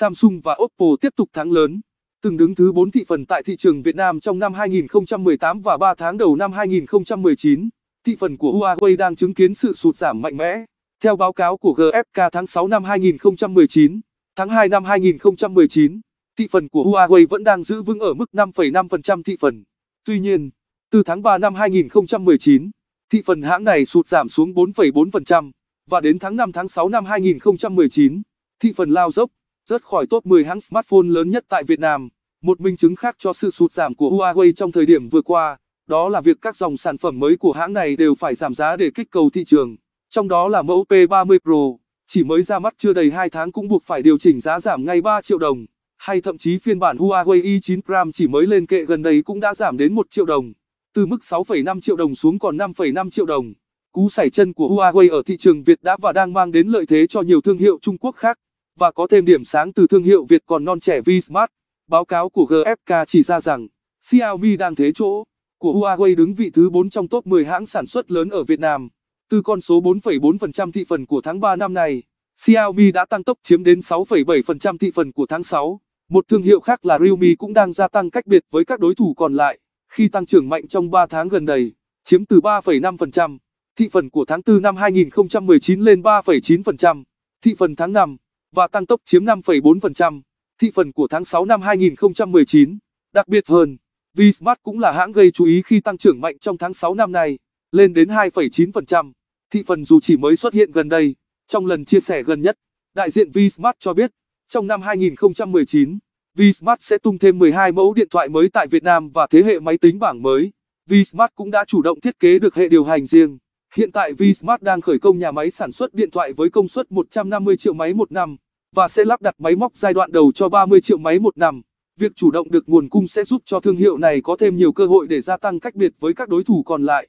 Samsung và Oppo tiếp tục thắng lớn, từng đứng thứ 4 thị phần tại thị trường Việt Nam trong năm 2018 và 3 tháng đầu năm 2019. Thị phần của Huawei đang chứng kiến sự sụt giảm mạnh mẽ. Theo báo cáo của GFK tháng 6 năm 2019, tháng 2 năm 2019, thị phần của Huawei vẫn đang giữ vững ở mức 5,5% thị phần. Tuy nhiên, từ tháng 3 năm 2019, thị phần hãng này sụt giảm xuống 4,4% và đến tháng 5 tháng 6 năm 2019, thị phần lao dốc rớt khỏi top 10 hãng smartphone lớn nhất tại Việt Nam. Một minh chứng khác cho sự sụt giảm của Huawei trong thời điểm vừa qua, đó là việc các dòng sản phẩm mới của hãng này đều phải giảm giá để kích cầu thị trường. Trong đó là mẫu P30 Pro, chỉ mới ra mắt chưa đầy 2 tháng cũng buộc phải điều chỉnh giá giảm ngay 3 triệu đồng, hay thậm chí phiên bản Huawei i9 Prime chỉ mới lên kệ gần đây cũng đã giảm đến 1 triệu đồng, từ mức 6,5 triệu đồng xuống còn 5,5 triệu đồng. Cú sảy chân của Huawei ở thị trường Việt đã và đang mang đến lợi thế cho nhiều thương hiệu Trung Quốc khác và có thêm điểm sáng từ thương hiệu Việt còn non trẻ Vsmart. Báo cáo của GFK chỉ ra rằng, Xiaomi đang thế chỗ của Huawei đứng vị thứ 4 trong top 10 hãng sản xuất lớn ở Việt Nam. Từ con số 4,4% thị phần của tháng 3 năm nay, Xiaomi đã tăng tốc chiếm đến 6,7% thị phần của tháng 6. Một thương hiệu khác là Realme cũng đang gia tăng cách biệt với các đối thủ còn lại, khi tăng trưởng mạnh trong 3 tháng gần đây, chiếm từ 3,5%, thị phần của tháng 4 năm 2019 lên 3,9%, thị phần tháng 5 và tăng tốc chiếm 5,4%, thị phần của tháng 6 năm 2019. Đặc biệt hơn, Vsmart cũng là hãng gây chú ý khi tăng trưởng mạnh trong tháng 6 năm nay, lên đến 2,9%. Thị phần dù chỉ mới xuất hiện gần đây, trong lần chia sẻ gần nhất, đại diện Vsmart cho biết, trong năm 2019, Vsmart sẽ tung thêm 12 mẫu điện thoại mới tại Việt Nam và thế hệ máy tính bảng mới. Vsmart cũng đã chủ động thiết kế được hệ điều hành riêng. Hiện tại Vsmart đang khởi công nhà máy sản xuất điện thoại với công suất 150 triệu máy một năm và sẽ lắp đặt máy móc giai đoạn đầu cho 30 triệu máy một năm. Việc chủ động được nguồn cung sẽ giúp cho thương hiệu này có thêm nhiều cơ hội để gia tăng cách biệt với các đối thủ còn lại.